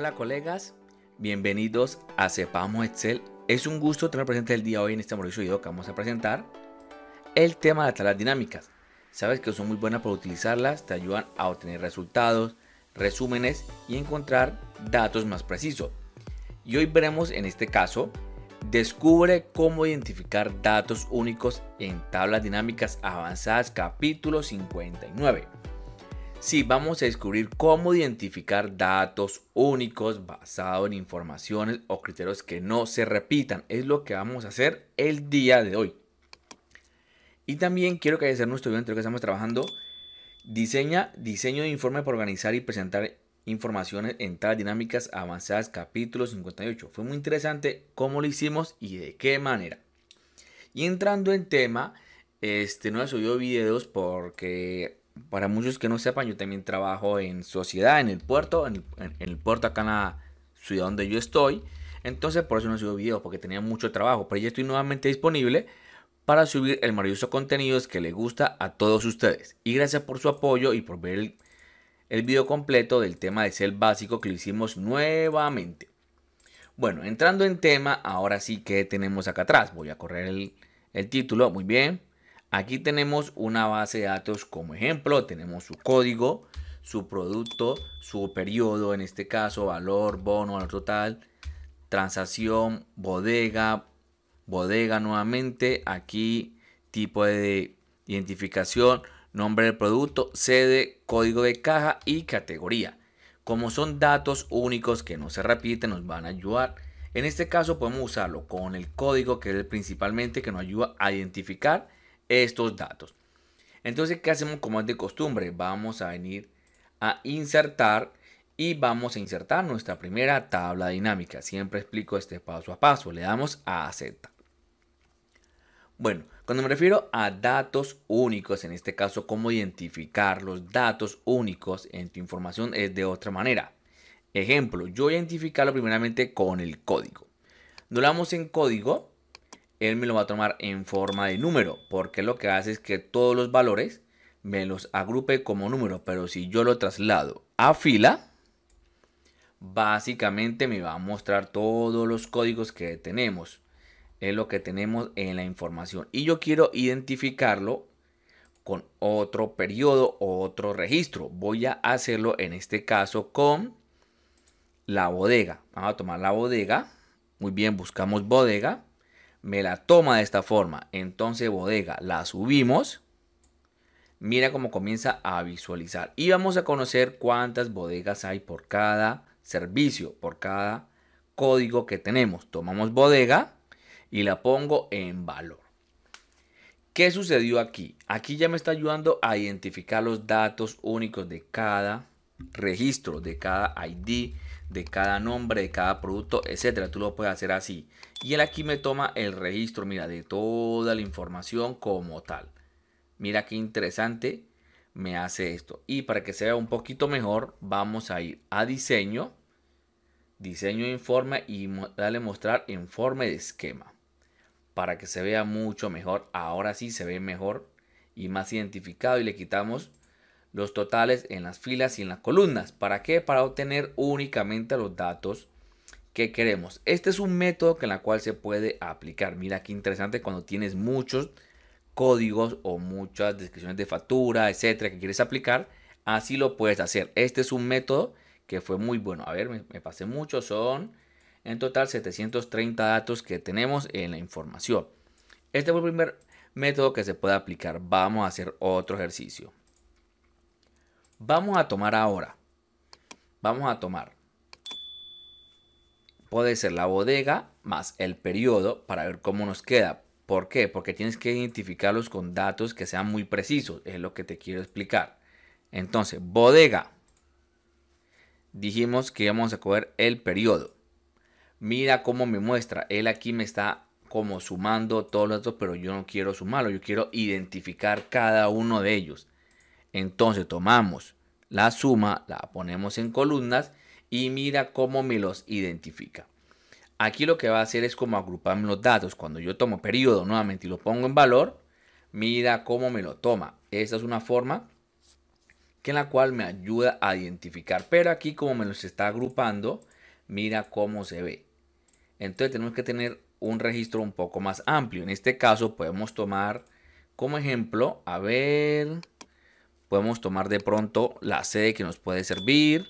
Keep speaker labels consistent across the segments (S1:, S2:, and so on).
S1: Hola colegas, bienvenidos a Sepamos Excel. Es un gusto tener presente el día hoy en este maravilloso video que vamos a presentar el tema de las tablas dinámicas. Sabes que son muy buenas para utilizarlas, te ayudan a obtener resultados, resúmenes y encontrar datos más precisos. Y hoy veremos en este caso, descubre cómo identificar datos únicos en tablas dinámicas avanzadas capítulo 59. Sí, vamos a descubrir cómo identificar datos únicos basados en informaciones o criterios que no se repitan. Es lo que vamos a hacer el día de hoy. Y también quiero que nuestro video entre lo que estamos trabajando. Diseña diseño de informe para organizar y presentar informaciones en tablas dinámicas avanzadas, capítulo 58. Fue muy interesante cómo lo hicimos y de qué manera. Y entrando en tema, este no he subido videos porque para muchos que no sepan, yo también trabajo en sociedad, en el puerto, en el, puerto acá en la ciudad donde yo estoy. Entonces por eso no subo videos, porque tenía mucho trabajo. Pero ya estoy nuevamente disponible para subir el maravilloso contenido que le gusta a todos ustedes. Y gracias por su apoyo y por ver el, video completo del tema de cel básico que lo hicimos nuevamente. Bueno, entrando en tema, ahora sí que tenemos acá atrás. Voy a correr el título, muy bien. Aquí tenemos una base de datos como ejemplo, tenemos su código, su producto, su periodo, en este caso valor, bono, valor total, transacción, bodega, bodega nuevamente, aquí tipo de identificación, nombre del producto, sede, código de caja y categoría. Como son datos únicos que no se repiten, nos van a ayudar. En este caso podemos usarlo con el código que es el principalmente que nos ayuda a identificar estos datos. Entonces, ¿qué hacemos como es de costumbre? Vamos a venir a insertar y vamos a insertar nuestra primera tabla dinámica. Siempre explico este paso a paso. Le damos a aceptar. Bueno, cuando me refiero a datos únicos, en este caso, cómo identificar los datos únicos en tu información es de otra manera. Ejemplo, yo identificarlo primeramente con el código. Doblamos en código él me lo va a tomar en forma de número, porque lo que hace es que todos los valores me los agrupe como número, pero si yo lo traslado a fila, básicamente me va a mostrar todos los códigos que tenemos. Es lo que tenemos en la información. Y yo quiero identificarlo con otro periodo o otro registro. Voy a hacerlo en este caso con la bodega. Vamos a tomar la bodega. Muy bien, buscamos bodega me la toma de esta forma. Entonces bodega, la subimos. Mira cómo comienza a visualizar. Y vamos a conocer cuántas bodegas hay por cada servicio, por cada código que tenemos. Tomamos bodega y la pongo en valor. ¿Qué sucedió aquí? Aquí ya me está ayudando a identificar los datos únicos de cada registro, de cada ID, de cada nombre, de cada producto, etcétera. Tú lo puedes hacer así. Y él aquí me toma el registro, mira, de toda la información como tal. Mira qué interesante me hace esto. Y para que se vea un poquito mejor, vamos a ir a diseño, diseño informe y darle mostrar informe de esquema. Para que se vea mucho mejor. Ahora sí se ve mejor y más identificado y le quitamos los totales en las filas y en las columnas. ¿Para qué? Para obtener únicamente los datos que queremos. Este es un método en la cual se puede aplicar. Mira qué interesante cuando tienes muchos códigos o muchas descripciones de factura, etcétera, que quieres aplicar, así lo puedes hacer. Este es un método que fue muy bueno. A ver, me, pasé mucho, son en total 730 datos que tenemos en la información. Este es el primer método que se puede aplicar. Vamos a hacer otro ejercicio. Vamos a tomar ahora. Vamos a tomar. Puede ser la bodega más el periodo para ver cómo nos queda. ¿Por qué? Porque tienes que identificarlos con datos que sean muy precisos. Es lo que te quiero explicar. Entonces, bodega. Dijimos que íbamos a coger el periodo. Mira cómo me muestra. Él aquí me está como sumando todos los datos, pero yo no quiero sumarlo. Yo quiero identificar cada uno de ellos. Entonces tomamos la suma, la ponemos en columnas y mira cómo me los identifica. Aquí lo que va a hacer es como agruparme los datos. Cuando yo tomo periodo nuevamente y lo pongo en valor, mira cómo me lo toma. Esa es una forma que en la cual me ayuda a identificar. Pero aquí como me los está agrupando, mira cómo se ve. Entonces tenemos que tener un registro un poco más amplio. En este caso podemos tomar como ejemplo, a ver, podemos tomar de pronto la sede que nos puede servir,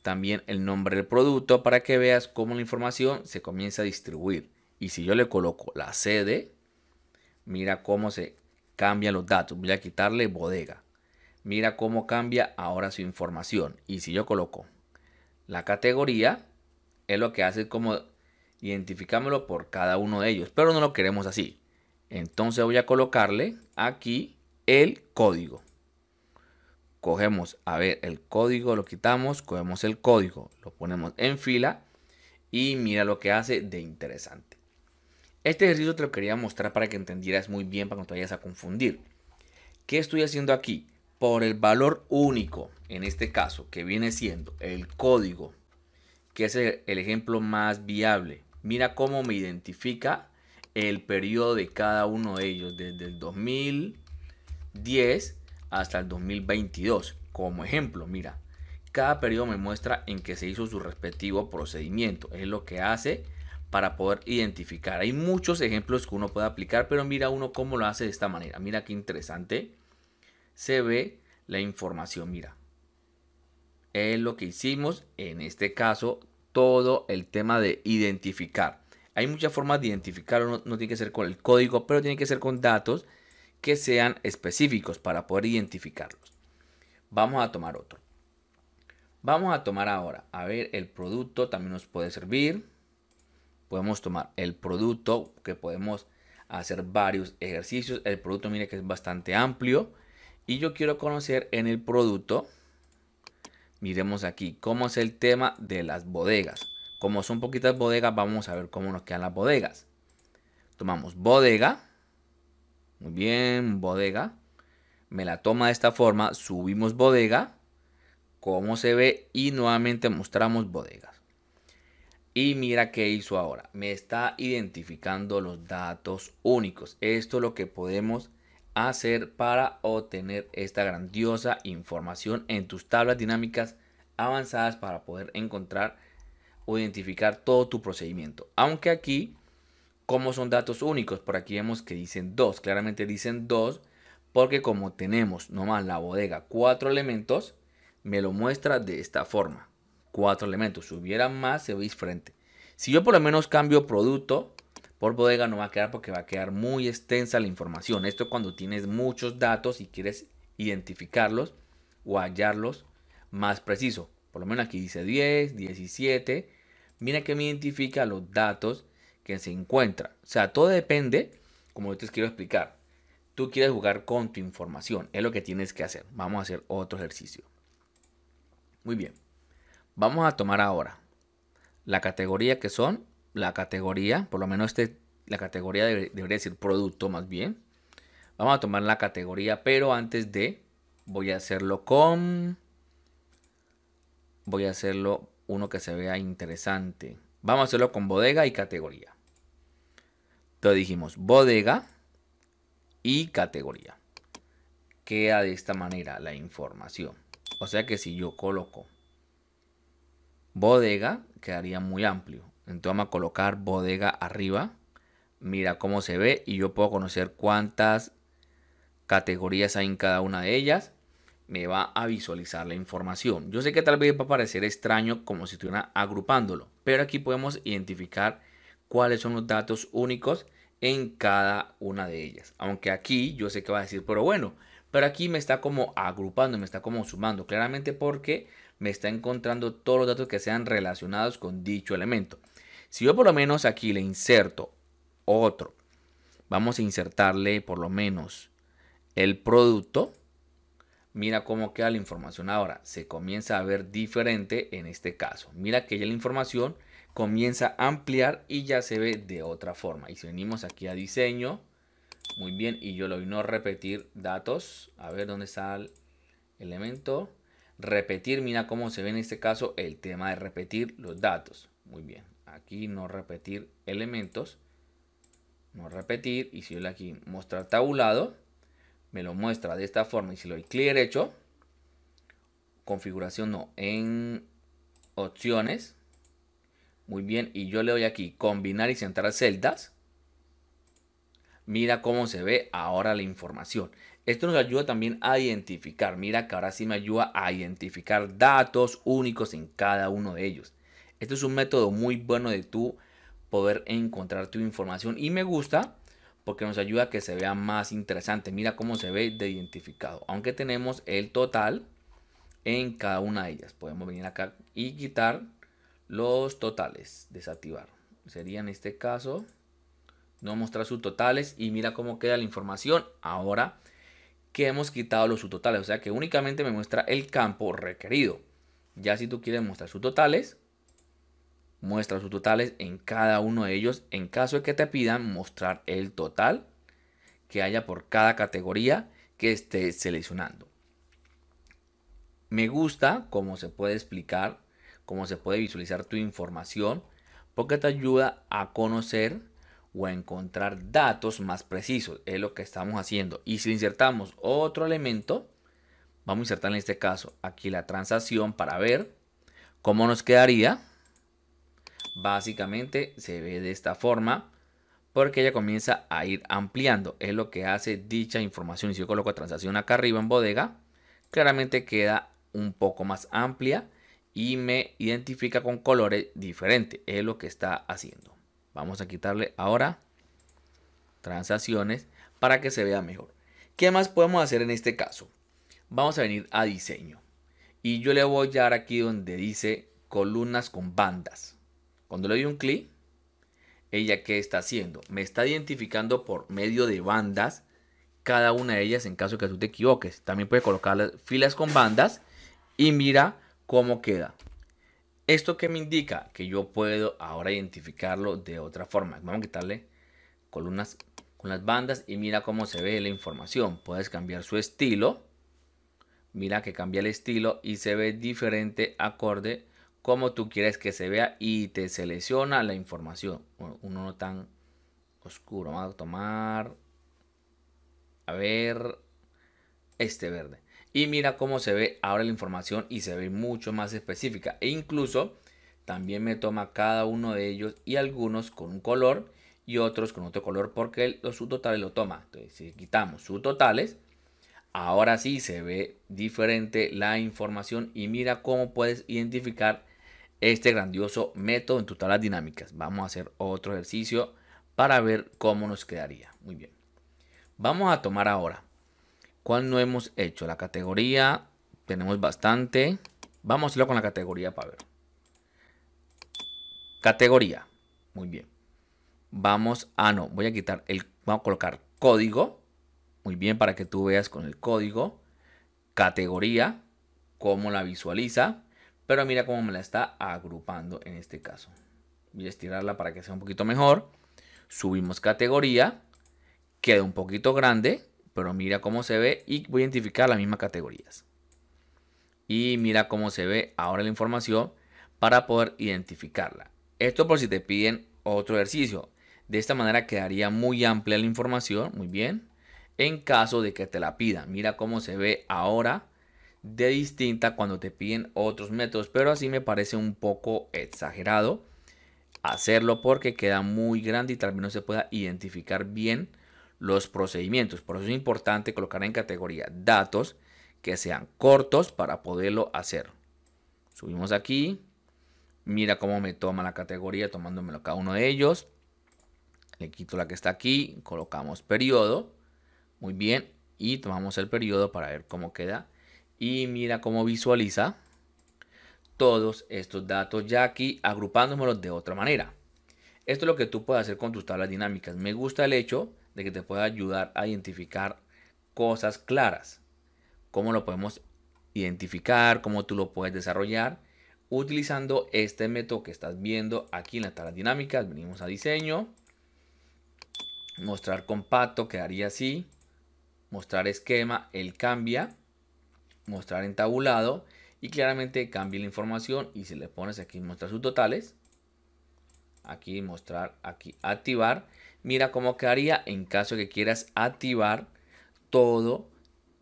S1: también el nombre del producto para que veas cómo la información se comienza a distribuir. Y si yo le coloco la sede, mira cómo se cambian los datos. Voy a quitarle bodega. Mira cómo cambia ahora su información. Y si yo coloco la categoría, es lo que hace como identificámoslo por cada uno de ellos. Pero no lo queremos así. Entonces voy a colocarle aquí el código cogemos, a ver, el código, lo quitamos, cogemos el código, lo ponemos en fila y mira lo que hace de interesante. Este ejercicio te lo quería mostrar para que entendieras muy bien, para que no te vayas a confundir. ¿Qué estoy haciendo aquí? Por el valor único, en este caso, que viene siendo el código, que es el, ejemplo más viable. Mira cómo me identifica el periodo de cada uno de ellos, desde el 2010 hasta el 2022. Como ejemplo, mira, cada periodo me muestra en que se hizo su respectivo procedimiento. Es lo que hace para poder identificar. Hay muchos ejemplos que uno puede aplicar, pero mira uno cómo lo hace de esta manera. Mira qué interesante. Se ve la información, mira. Es lo que hicimos en este caso, todo el tema de identificar. Hay muchas formas de identificar no tiene que ser con el código, pero tiene que ser con datos que sean específicos para poder identificarlos. Vamos a tomar otro. Vamos a tomar ahora, a ver, el producto también nos puede servir. Podemos tomar el producto que podemos hacer varios ejercicios. El producto, mire que es bastante amplio. Y yo quiero conocer en el producto, miremos aquí, cómo es el tema de las bodegas. Como son poquitas bodegas, vamos a ver cómo nos quedan las bodegas. Tomamos bodega muy bien, bodega. Me la toma de esta forma, subimos bodega, como se ve, y nuevamente mostramos bodegas. Y mira qué hizo ahora. Me está identificando los datos únicos. Esto es lo que podemos hacer para obtener esta grandiosa información en tus tablas dinámicas avanzadas para poder encontrar o identificar todo tu procedimiento. Aunque aquí ¿Cómo son datos únicos? Por aquí vemos que dicen dos, claramente dicen dos, porque como tenemos nomás la bodega cuatro elementos, me lo muestra de esta forma. Cuatro elementos, si hubiera más se ve diferente. Si yo por lo menos cambio producto por bodega no va a quedar porque va a quedar muy extensa la información. Esto cuando tienes muchos datos y quieres identificarlos o hallarlos más preciso. Por lo menos aquí dice 10, 17. Mira que me identifica los datos que se encuentra. O sea, todo depende, como yo te quiero explicar. Tú quieres jugar con tu información, es lo que tienes que hacer. Vamos a hacer otro ejercicio. Muy bien. Vamos a tomar ahora la categoría que son, la categoría, por lo menos este, la categoría debería decir producto más bien. Vamos a tomar la categoría, pero antes de, voy a hacerlo con, voy a hacerlo uno que se vea interesante. Vamos a hacerlo con bodega y categoría. Entonces dijimos bodega y categoría. Queda de esta manera la información. O sea que si yo coloco bodega, quedaría muy amplio. Entonces vamos a colocar bodega arriba. Mira cómo se ve y yo puedo conocer cuántas categorías hay en cada una de ellas me va a visualizar la información. Yo sé que tal vez va a parecer extraño como si estuviera agrupándolo, pero aquí podemos identificar cuáles son los datos únicos en cada una de ellas. Aunque aquí yo sé que va a decir, pero bueno, pero aquí me está como agrupando, me está como sumando, claramente porque me está encontrando todos los datos que sean relacionados con dicho elemento. Si yo por lo menos aquí le inserto otro, vamos a insertarle por lo menos el producto, mira cómo queda la información ahora. Se comienza a ver diferente en este caso. Mira que ya la información comienza a ampliar y ya se ve de otra forma. Y si venimos aquí a diseño, muy bien, y yo lo voy no repetir datos. A ver dónde está el elemento. Repetir, mira cómo se ve en este caso el tema de repetir los datos. Muy bien, aquí no repetir elementos. No repetir, y si yo aquí mostrar tabulado, me lo muestra de esta forma y si le doy clic derecho, configuración no, en opciones, muy bien, y yo le doy aquí combinar y centrar celdas, mira cómo se ve ahora la información. Esto nos ayuda también a identificar, mira que ahora sí me ayuda a identificar datos únicos en cada uno de ellos. Esto es un método muy bueno de tu poder encontrar tu información y me gusta porque nos ayuda a que se vea más interesante. Mira cómo se ve de identificado. Aunque tenemos el total en cada una de ellas. Podemos venir acá y quitar los totales, desactivar. Sería en este caso no mostrar subtotales y mira cómo queda la información ahora que hemos quitado los subtotales. O sea que únicamente me muestra el campo requerido. Ya si tú quieres mostrar subtotales, Muestra sus totales en cada uno de ellos en caso de que te pidan mostrar el total que haya por cada categoría que estés seleccionando. Me gusta cómo se puede explicar, cómo se puede visualizar tu información, porque te ayuda a conocer o a encontrar datos más precisos. Es lo que estamos haciendo. Y si insertamos otro elemento, vamos a insertar en este caso aquí la transacción para ver cómo nos quedaría Básicamente se ve de esta forma porque ella comienza a ir ampliando. Es lo que hace dicha información. si yo coloco transacción acá arriba en bodega, claramente queda un poco más amplia y me identifica con colores diferentes. Es lo que está haciendo. Vamos a quitarle ahora transacciones para que se vea mejor. ¿Qué más podemos hacer en este caso? Vamos a venir a diseño. Y yo le voy a dar aquí donde dice columnas con bandas. Cuando le doy un clic, ella qué está haciendo? Me está identificando por medio de bandas, cada una de ellas en caso que tú te equivoques. También puede colocar las filas con bandas y mira cómo queda. Esto que me indica que yo puedo ahora identificarlo de otra forma. Vamos a quitarle columnas con las bandas y mira cómo se ve la información. Puedes cambiar su estilo. Mira que cambia el estilo y se ve diferente acorde como tú quieres que se vea y te selecciona la información. uno no tan oscuro. Vamos a tomar. A ver. Este verde. Y mira cómo se ve ahora la información y se ve mucho más específica. E incluso también me toma cada uno de ellos y algunos con un color y otros con otro color porque los subtotales lo toma. Entonces, si quitamos subtotales, ahora sí se ve diferente la información y mira cómo puedes identificar este grandioso método en tus dinámicas. Vamos a hacer otro ejercicio para ver cómo nos quedaría. Muy bien. Vamos a tomar ahora. ¿Cuándo hemos hecho? La categoría. Tenemos bastante. Vamos a hacerlo con la categoría para ver. Categoría. Muy bien. Vamos a... no. Voy a quitar el... Vamos a colocar código. Muy bien, para que tú veas con el código. Categoría. Cómo la visualiza. Pero mira cómo me la está agrupando en este caso. Voy a estirarla para que sea un poquito mejor. Subimos categoría. Queda un poquito grande, pero mira cómo se ve y voy a identificar las mismas categorías. Y mira cómo se ve ahora la información para poder identificarla. Esto por si te piden otro ejercicio. De esta manera quedaría muy amplia la información, muy bien, en caso de que te la pidan. Mira cómo se ve ahora de distinta cuando te piden otros métodos, pero así me parece un poco exagerado hacerlo porque queda muy grande y tal vez no se pueda identificar bien los procedimientos. Por eso es importante colocar en categoría datos que sean cortos para poderlo hacer. Subimos aquí. Mira cómo me toma la categoría tomándomelo cada uno de ellos. Le quito la que está aquí. Colocamos periodo. Muy bien. Y tomamos el periodo para ver cómo queda y mira cómo visualiza todos estos datos ya aquí agrupándomelos de otra manera. Esto es lo que tú puedes hacer con tus tablas dinámicas. Me gusta el hecho de que te pueda ayudar a identificar cosas claras. Cómo lo podemos identificar, cómo tú lo puedes desarrollar utilizando este método que estás viendo aquí en las tablas dinámicas. Venimos a diseño, mostrar compacto, quedaría así, mostrar esquema, él cambia mostrar en tabulado y claramente cambie la información y si le pones aquí mostrar totales aquí mostrar, aquí activar, mira cómo quedaría en caso que quieras activar todo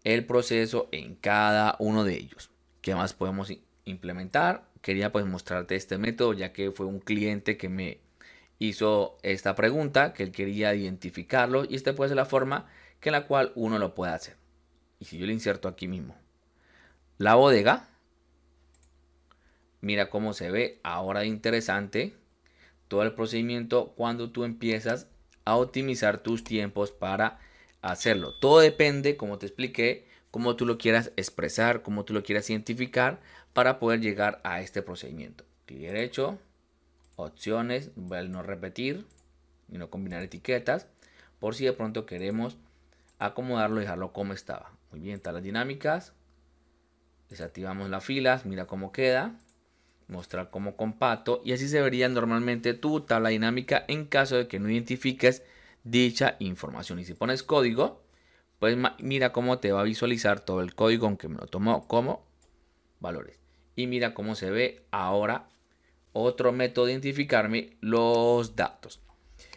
S1: el proceso en cada uno de ellos. ¿Qué más podemos implementar? Quería pues mostrarte este método ya que fue un cliente que me hizo esta pregunta, que él quería identificarlo y esta puede ser la forma que la cual uno lo puede hacer. Y si yo le inserto aquí mismo, la bodega. Mira cómo se ve ahora interesante todo el procedimiento cuando tú empiezas a optimizar tus tiempos para hacerlo. Todo depende, como te expliqué, cómo tú lo quieras expresar, cómo tú lo quieras identificar para poder llegar a este procedimiento. Clic derecho, opciones, no repetir y no combinar etiquetas por si de pronto queremos acomodarlo y dejarlo como estaba. Muy bien, están las dinámicas, Desactivamos las filas, mira cómo queda. Mostrar cómo compacto. Y así se vería normalmente tu tabla dinámica en caso de que no identifiques dicha información. Y si pones código, pues mira cómo te va a visualizar todo el código, aunque me lo tomó como valores. Y mira cómo se ve ahora otro método de identificarme los datos.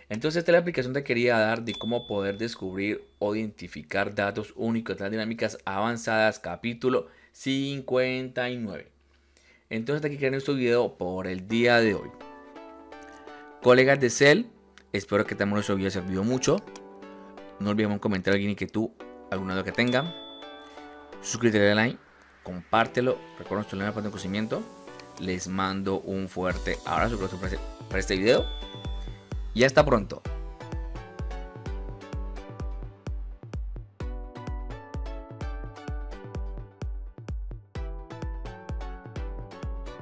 S1: Entonces esta es la aplicación que quería dar de cómo poder descubrir o identificar datos únicos, las dinámicas avanzadas, capítulo 59. Entonces hasta aquí queda nuestro video por el día de hoy. Colegas de Cell, espero que también nuestro video servido mucho. No olvidemos comentar alguien que tú, alguna duda que tengan. Suscríbete al like, compártelo, recuerda nuestro para conocimiento. Les mando un fuerte abrazo, para este, este video y hasta pronto.